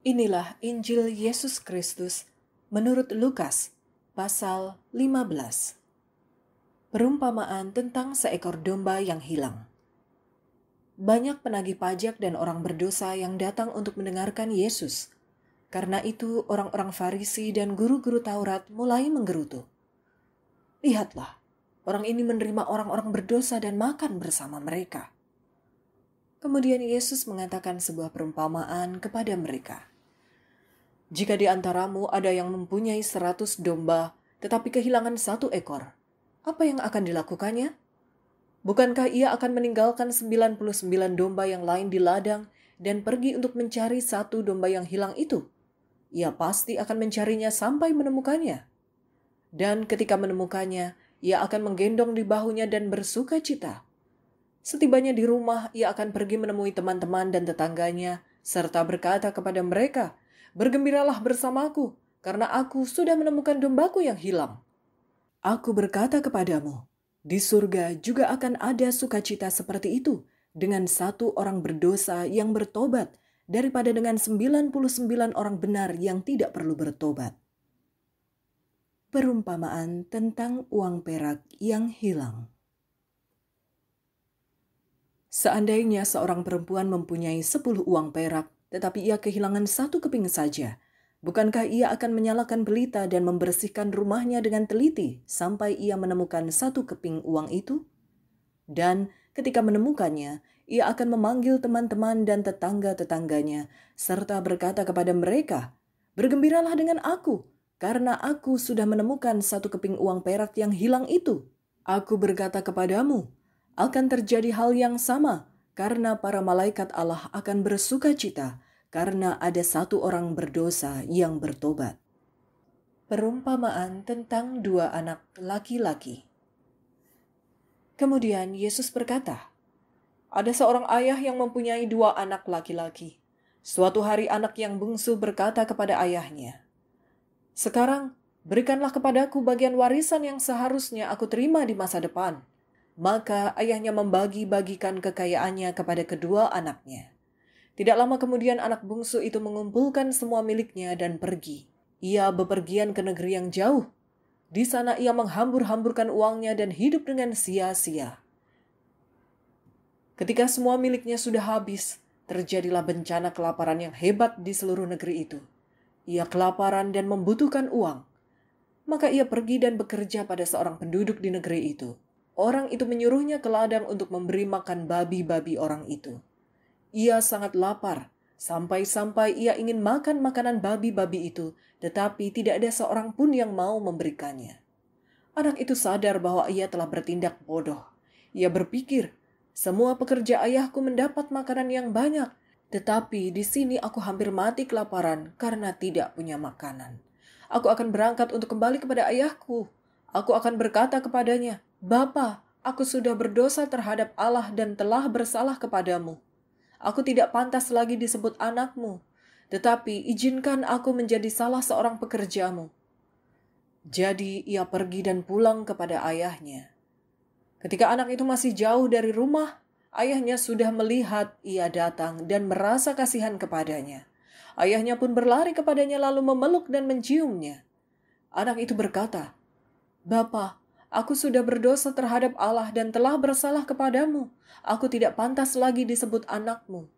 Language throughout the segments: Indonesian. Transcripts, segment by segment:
Inilah Injil Yesus Kristus menurut Lukas pasal 15. Perumpamaan tentang seekor domba yang hilang. Banyak penagih pajak dan orang berdosa yang datang untuk mendengarkan Yesus. Karena itu orang-orang Farisi dan guru-guru Taurat mulai menggerutu. Lihatlah, orang ini menerima orang-orang berdosa dan makan bersama mereka. Kemudian Yesus mengatakan sebuah perumpamaan kepada mereka jika di antaramu ada yang mempunyai seratus domba, tetapi kehilangan satu ekor, apa yang akan dilakukannya? Bukankah ia akan meninggalkan 99 domba yang lain di ladang dan pergi untuk mencari satu domba yang hilang itu? Ia pasti akan mencarinya sampai menemukannya. Dan ketika menemukannya, ia akan menggendong di bahunya dan bersuka cita. Setibanya di rumah, ia akan pergi menemui teman-teman dan tetangganya, serta berkata kepada mereka Bergembiralah bersamaku, karena aku sudah menemukan dombaku yang hilang. Aku berkata kepadamu, di surga juga akan ada sukacita seperti itu dengan satu orang berdosa yang bertobat daripada dengan 99 orang benar yang tidak perlu bertobat. Perumpamaan tentang uang perak yang hilang. Seandainya seorang perempuan mempunyai 10 uang perak tetapi ia kehilangan satu keping saja. Bukankah ia akan menyalakan belita dan membersihkan rumahnya dengan teliti sampai ia menemukan satu keping uang itu? Dan ketika menemukannya, ia akan memanggil teman-teman dan tetangga-tetangganya, serta berkata kepada mereka, Bergembiralah dengan aku, karena aku sudah menemukan satu keping uang perak yang hilang itu. Aku berkata kepadamu, akan terjadi hal yang sama, karena para malaikat Allah akan bersuka cita karena ada satu orang berdosa yang bertobat. Perumpamaan tentang dua anak laki-laki. Kemudian Yesus berkata, "Ada seorang ayah yang mempunyai dua anak laki-laki. Suatu hari, anak yang bungsu berkata kepada ayahnya, 'Sekarang berikanlah kepadaku bagian warisan yang seharusnya aku terima di masa depan.' maka ayahnya membagi-bagikan kekayaannya kepada kedua anaknya. Tidak lama kemudian anak bungsu itu mengumpulkan semua miliknya dan pergi. Ia bepergian ke negeri yang jauh. Di sana ia menghambur-hamburkan uangnya dan hidup dengan sia-sia. Ketika semua miliknya sudah habis, terjadilah bencana kelaparan yang hebat di seluruh negeri itu. Ia kelaparan dan membutuhkan uang. Maka ia pergi dan bekerja pada seorang penduduk di negeri itu Orang itu menyuruhnya ke ladang untuk memberi makan babi-babi orang itu. Ia sangat lapar, sampai-sampai ia ingin makan makanan babi-babi itu, tetapi tidak ada seorang pun yang mau memberikannya. Anak itu sadar bahwa ia telah bertindak bodoh. Ia berpikir, semua pekerja ayahku mendapat makanan yang banyak, tetapi di sini aku hampir mati kelaparan karena tidak punya makanan. Aku akan berangkat untuk kembali kepada ayahku. Aku akan berkata kepadanya, Bapa, aku sudah berdosa terhadap Allah dan telah bersalah kepadamu. Aku tidak pantas lagi disebut anakmu, tetapi izinkan aku menjadi salah seorang pekerjamu. Jadi ia pergi dan pulang kepada ayahnya. Ketika anak itu masih jauh dari rumah, ayahnya sudah melihat ia datang dan merasa kasihan kepadanya. Ayahnya pun berlari kepadanya lalu memeluk dan menciumnya. Anak itu berkata, Bapak, Aku sudah berdosa terhadap Allah dan telah bersalah kepadamu. Aku tidak pantas lagi disebut anakmu.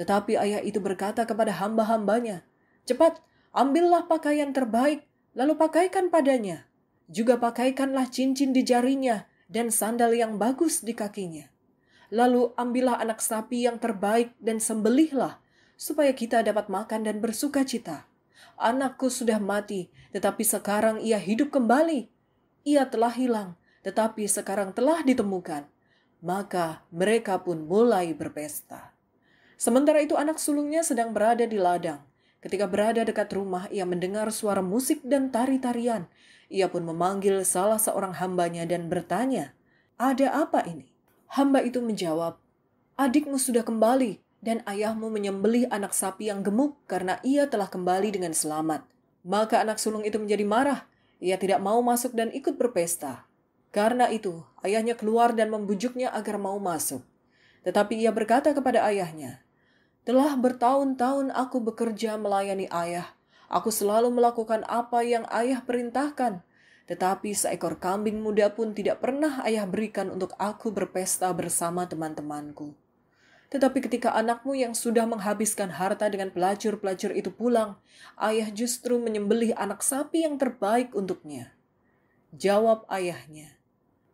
Tetapi ayah itu berkata kepada hamba-hambanya, Cepat, ambillah pakaian terbaik, lalu pakaikan padanya. Juga pakaikanlah cincin di jarinya dan sandal yang bagus di kakinya. Lalu ambillah anak sapi yang terbaik dan sembelihlah, supaya kita dapat makan dan bersuka cita. Anakku sudah mati, tetapi sekarang ia hidup kembali ia telah hilang, tetapi sekarang telah ditemukan. Maka mereka pun mulai berpesta. Sementara itu anak sulungnya sedang berada di ladang. Ketika berada dekat rumah, ia mendengar suara musik dan tari-tarian. Ia pun memanggil salah seorang hambanya dan bertanya, "Ada apa ini?" Hamba itu menjawab, "Adikmu sudah kembali dan ayahmu menyembelih anak sapi yang gemuk karena ia telah kembali dengan selamat." Maka anak sulung itu menjadi marah ia tidak mau masuk dan ikut berpesta. Karena itu, ayahnya keluar dan membujuknya agar mau masuk. Tetapi ia berkata kepada ayahnya, "Telah bertahun-tahun aku bekerja melayani ayah. Aku selalu melakukan apa yang ayah perintahkan, tetapi seekor kambing muda pun tidak pernah ayah berikan untuk aku berpesta bersama teman-temanku." Tetapi ketika anakmu yang sudah menghabiskan harta dengan pelacur-pelacur itu pulang, ayah justru menyembelih anak sapi yang terbaik untuknya. Jawab ayahnya,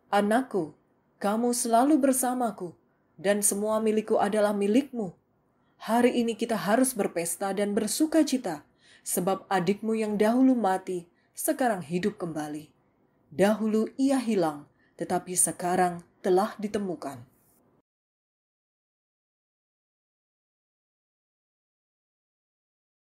Anakku, kamu selalu bersamaku, dan semua milikku adalah milikmu. Hari ini kita harus berpesta dan bersuka cita, sebab adikmu yang dahulu mati, sekarang hidup kembali. Dahulu ia hilang, tetapi sekarang telah ditemukan.